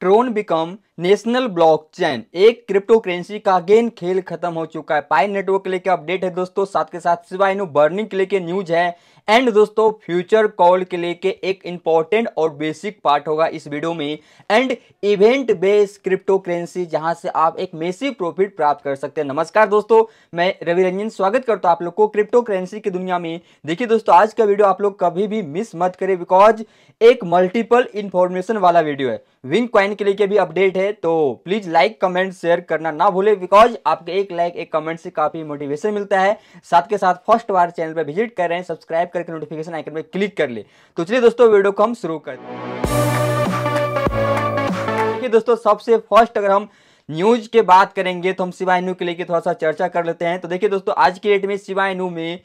ट्रोन become national blockchain एक crypto currency का गेन खेल खत्म हो चुका है पाई नेटवर्क के लेके अपडेट है दोस्तों साथ के साथ नो बर्निंग के लेके न्यूज है एंड दोस्तों फ्यूचर कॉल के लेके एक इंपॉर्टेंट और बेसिक पार्ट होगा इस वीडियो में and event based crypto currency जहां से आप एक मेसी प्रॉफिट प्राप्त कर सकते हैं नमस्कार दोस्तों मैं रवि रंजन स्वागत करता हूं आप लोग को क्रिप्टो करेंसी की दुनिया में देखिए दोस्तों आज का वीडियो आप लोग कभी भी मिस मत करें बिकॉज एक मल्टीपल इंफॉर्मेशन वाला वीडियो है विन क्वाइन के लिए के भी अपडेट है तो प्लीज लाइक कमेंट शेयर करना ना भूले बिकॉज आपके एक लाइक एक कमेंट से काफी मोटिवेशन मिलता है साथ के साथ फर्स्ट बार चैनल पर विजिट कर रहे हैं सब्सक्राइब करके नोटिफिकेशन आइकन पर क्लिक कर ले तो चलिए दोस्तों वीडियो को हम शुरू कर दोस्तों सबसे फर्स्ट अगर हम न्यूज के बात करेंगे तो हम सिवाय नू के लेके थोड़ा सा चर्चा कर लेते हैं तो देखिए दोस्तों आज की डेट में सिवाय नू में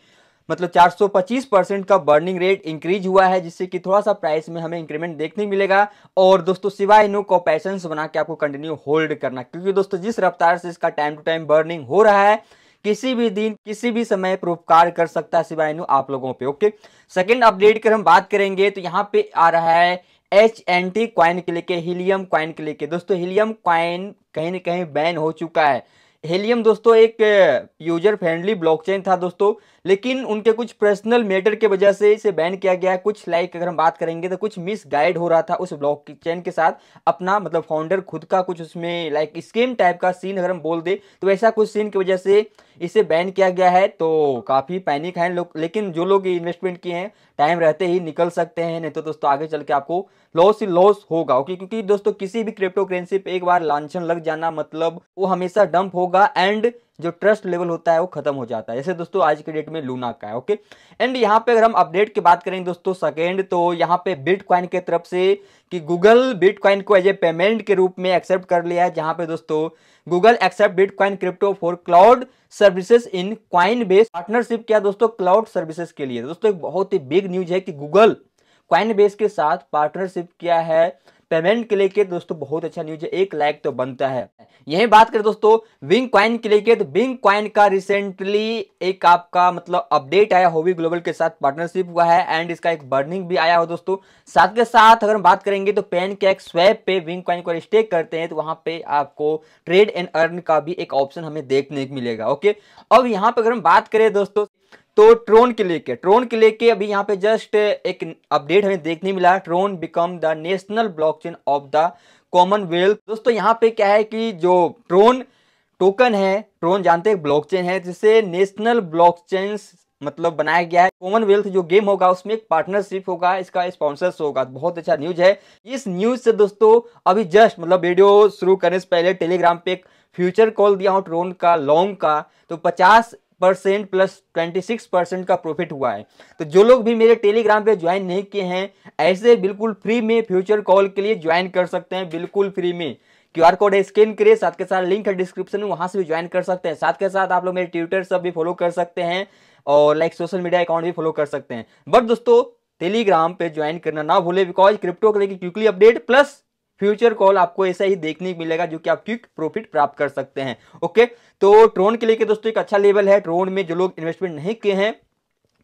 मतलब 425 परसेंट का बर्निंग रेट इंक्रीज हुआ है जिससे कि थोड़ा सा प्राइस में हमें इंक्रीमेंट देखने मिलेगा और दोस्तों सिवाय इनो को पैसेंस बना के आपको कंटिन्यू होल्ड करना क्योंकि दोस्तों जिस रफ्तार से इसका टाइम टू टाइम बर्निंग हो रहा है किसी भी दिन किसी भी समय उपकार कर सकता है सिवाय आप लोगों पे ओके सेकेंड अपडेट कर हम बात करेंगे तो यहाँ पे आ रहा है एच एन टी क्वाइन के लेके हीलियम क्वाइन के लेके दोस्तों हीलियम क्वाइन कहीं ना कहीं बैन हो चुका है हीलियम दोस्तों एक यूजर फ्रेंडली ब्लॉकचेन था दोस्तों लेकिन उनके कुछ पर्सनल मैटर के वजह से इसे बैन किया गया है कुछ लाइक अगर हम बात करेंगे तो कुछ मिस गाइड हो रहा था उस ब्लॉक चैन के साथ अपना मतलब फाउंडर खुद का कुछ उसमें लाइक स्केम टाइप का सीन अगर हम बोल दे तो ऐसा कुछ सीन की वजह से इसे बैन किया गया है तो काफ़ी पैनिक है लोग लेकिन जो लोग इन्वेस्टमेंट किए हैं टाइम रहते ही निकल सकते हैं नहीं तो दोस्तों आगे चल के आपको लॉस ही लॉस होगा ओके क्योंकि दोस्तों किसी भी क्रिप्टो करेंसी पे एक बार लांछन लग जाना मतलब वो हमेशा डंप होगा एंड जो ट्रस्ट लेवल होता है वो खत्म हो जाता है जैसे दोस्तों आज के डेट में लूना का है ओके एंड यहाँ पे अगर हम अपडेट की बात करें दोस्तों सेकेंड तो यहाँ पे बिटकॉइन के तरफ से कि गूगल बिटकॉइन को एज ए पेमेंट के रूप में एक्सेप्ट कर लिया है जहाँ पे दोस्तों Google accept bitcoin crypto for cloud services in Coinbase partnership किया दोस्तों क्लाउड सर्विसेज के लिए दोस्तों एक बहुत ही बिग न्यूज है कि गूगल क्वाइन बेस के साथ पार्टनरशिप किया है पेमेंट के लेके दोस्तों बहुत अच्छा न्यूज है एक लाइक तो बनता है यही बात करें दोस्तों विंग क्वाइन के लेके तो विंग क्वाइन का रिसेंटली एक आपका मतलब अपडेट आया होवी ग्लोबल के साथ पार्टनरशिप हुआ है एंड इसका एक बर्निंग भी आया हो दोस्तों साथ के साथ अगर हम बात करेंगे तो पेन के एक स्वैप पे विंग क्वाइन को स्टेक करते हैं तो वहां पे आपको ट्रेड एंड अर्न का भी एक ऑप्शन हमें देखने को मिलेगा ओके अब यहाँ पे अगर हम बात करें दोस्तों तो ट्रोन के लेके ट्रोन के लेके अभी यहाँ पे जस्ट एक अपडेट हमें देखने मिला Tron become the national blockchain of the Commonwealth दोस्तों यहाँ पे क्या है कि जो ट्रोन टोकन है ट्रोन जानते हैं ब्लॉकचेन है जिसे नेशनल ब्लॉकचेन मतलब बनाया गया है कॉमनवेल्थ जो गेम होगा उसमें एक पार्टनरशिप होगा इसका स्पॉन्सर्स होगा बहुत अच्छा न्यूज है इस न्यूज से दोस्तों अभी जस्ट मतलब वीडियो शुरू करने से पहले टेलीग्राम पे एक फ्यूचर कॉल दिया हूँ ट्रोन का लॉन्ग का तो 50 percent plus twenty six percent का प्रॉफिट हुआ है तो जो लोग भी मेरे टेलीग्राम पे ज्वाइन नहीं किए हैं ऐसे बिल्कुल फ्री में फ्यूचर कॉल के लिए ज्वाइन कर सकते हैं बिल्कुल फ्री में क्यूआर कोड है स्कैन करिए साथ के साथ लिंक है डिस्क्रिप्शन में वहाँ से भी ज्वाइन कर सकते हैं साथ के साथ आप लोग मेरे ट्विटर सब भी फॉलो कर सकते हैं और लाइक सोशल मीडिया अकाउंट भी फॉलो कर सकते हैं बट दोस्तों टेलीग्राम पे ज्वाइन करना ना भूले बिकॉज क्रिप्टो को लेकर quickly update plus future call आपको ऐसा ही देखने को मिलेगा जो कि आप क्विक प्रॉफिट प्राप्त कर सकते हैं ओके तो ट्रोन के लेके दोस्तों एक अच्छा लेवल है ट्रोन में जो लोग इन्वेस्टमेंट नहीं किए हैं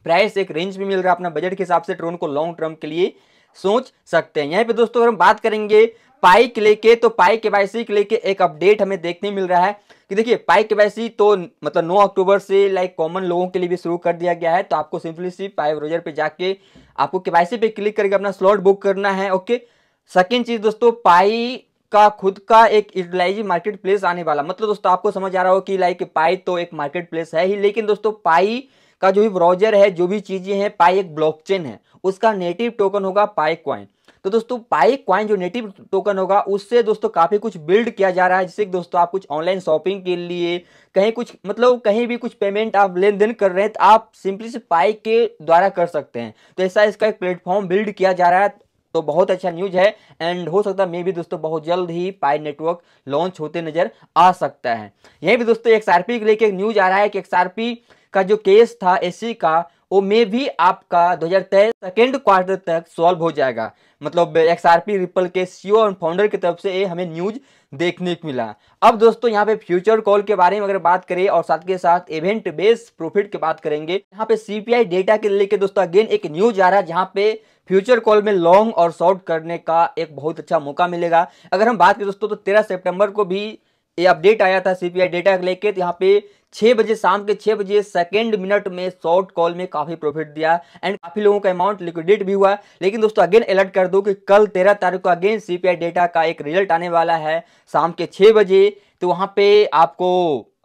प्राइस एक रेंज में मिल रहा है अपना बजट के हिसाब से ट्रोन को लॉन्ग टर्म के लिए सोच सकते हैं यहाँ पे दोस्तों अगर हम बात करेंगे पाई के लेके तो पाई के वाई सी के लेके एक अपडेट हमें देखने मिल रहा है कि देखिए पाई के वाई तो मतलब 9 अक्टूबर से लाइक कॉमन लोगों के लिए भी शुरू कर दिया गया है तो आपको सिंपली सी पाई ब्रोजर पे जाके आपको के पे क्लिक करके अपना स्लॉट बुक करना है ओके सेकेंड चीज दोस्तों पाई का खुद का एक यूटिलाइजी मार्केट प्लेस आने वाला मतलब दोस्तों आपको समझ आ रहा हो कि लाइक पाई तो एक मार्केट प्लेस है ही लेकिन दोस्तों पाई का जो भी ब्राउजर है जो भी चीज़ें हैं पाई एक ब्लॉकचेन है उसका नेटिव टोकन होगा पाई क्वाइन तो दोस्तों पाई क्वाइन जो नेटिव टोकन होगा उससे दोस्तों काफ़ी कुछ बिल्ड किया जा रहा है जिससे कि दोस्तों आप कुछ ऑनलाइन शॉपिंग के लिए कहीं कुछ मतलब कहीं भी कुछ पेमेंट आप लेन देन कर रहे हैं तो आप सिंपली से पाई के द्वारा कर सकते हैं तो ऐसा इसका एक प्लेटफॉर्म बिल्ड किया जा रहा है तो बहुत अच्छा न्यूज है एंड हो सकता है मे भी दोस्तों बहुत जल्द ही पाई नेटवर्क लॉन्च होते नजर आ सकता है यही भी दोस्तों एक्सआरपी को लेकर न्यूज आ रहा है कि एक्सआरपी का जो केस था एससी का वो में भी आपका 2023 सेकेंड क्वार्टर तक सॉल्व हो जाएगा मतलब एक्सआरपी रिपल के सीईओ e और फाउंडर की तरफ से ये हमें न्यूज देखने को मिला अब दोस्तों यहाँ पे फ्यूचर कॉल के बारे में अगर बात करें और साथ के साथ इवेंट बेस्ड प्रॉफिट की बात करेंगे यहाँ पे सीपीआई डेटा के लेके दोस्तों अगेन एक न्यूज आ रहा है जहाँ पे फ्यूचर कॉल में लॉन्ग और शॉर्ट करने का एक बहुत अच्छा मौका मिलेगा अगर हम बात करें दोस्तों तो तेरह सेप्टेम्बर को भी ये अपडेट आया था सीपीआई डेटा लेके तो यहाँ पे छः बजे शाम के छः बजे सेकेंड मिनट में शॉर्ट कॉल में काफ़ी प्रॉफिट दिया एंड काफ़ी लोगों का अमाउंट लिक्विडेट भी हुआ लेकिन दोस्तों अगेन अलर्ट कर दो कि कल तेरह तारीख को अगेन सी डेटा का एक रिजल्ट आने वाला है शाम के छः बजे तो वहाँ पे आपको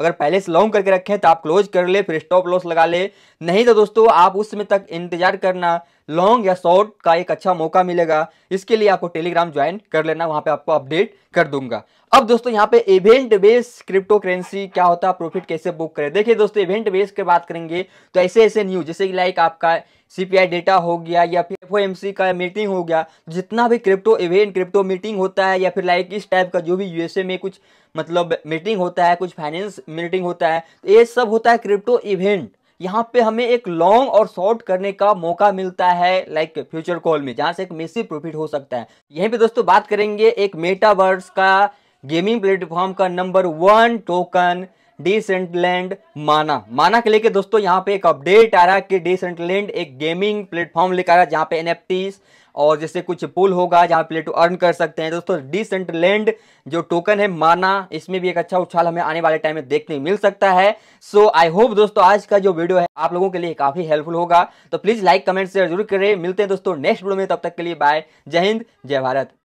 अगर पहले से लॉन्ग करके रखें तो आप क्लोज कर ले फिर स्टॉप लॉस लगा ले नहीं तो दोस्तों आप उस समय तक इंतजार करना लॉन्ग या शॉर्ट का एक अच्छा मौका मिलेगा इसके लिए आपको टेलीग्राम ज्वाइन कर लेना वहाँ पे आपको अपडेट कर दूंगा अब दोस्तों यहाँ पे इवेंट बेस्ड क्रिप्टो करेंसी क्या होता है प्रॉफिट कैसे बुक करें देखिए दोस्तों इवेंट बेस के बात करेंगे तो ऐसे ऐसे न्यूज जैसे कि लाइक आपका सीपीआई डेटा हो गया या फिर एफओएमसी का मीटिंग हो गया जितना भी क्रिप्टो इवेंट क्रिप्टो मीटिंग होता है या फिर लाइक इस टाइप का जो भी यूएसए में कुछ मतलब मीटिंग होता है कुछ फाइनेंस मीटिंग होता है तो ये सब होता है क्रिप्टो इवेंट यहाँ पे हमें एक लॉन्ग और शॉर्ट करने का मौका मिलता है लाइक फ्यूचर कॉल में जहाँ से एक मेसी प्रॉफिट हो सकता है यहीं पे दोस्तों बात करेंगे एक मेटावर्स का गेमिंग प्लेटफॉर्म का नंबर वन टोकन डिसेंटलैंड माना माना के लेके दोस्तों यहाँ पे एक अपडेट आ रहा है कि डिसेंटलैंड एक गेमिंग प्लेटफॉर्म लेकर आ रहा है जहाँ पे एन और जैसे कुछ पुल होगा जहाँ पे टू अर्न कर सकते हैं दोस्तों डिसेंटलैंड जो टोकन है माना इसमें भी एक अच्छा उछाल हमें आने वाले टाइम में देखने मिल सकता है सो आई होप दोस्तों आज का जो वीडियो है आप लोगों के लिए काफी हेल्पफुल होगा तो प्लीज लाइक कमेंट शेयर जरूर करें मिलते हैं दोस्तों नेक्स्ट वीडियो में तब तक के लिए बाय जय हिंद जय भारत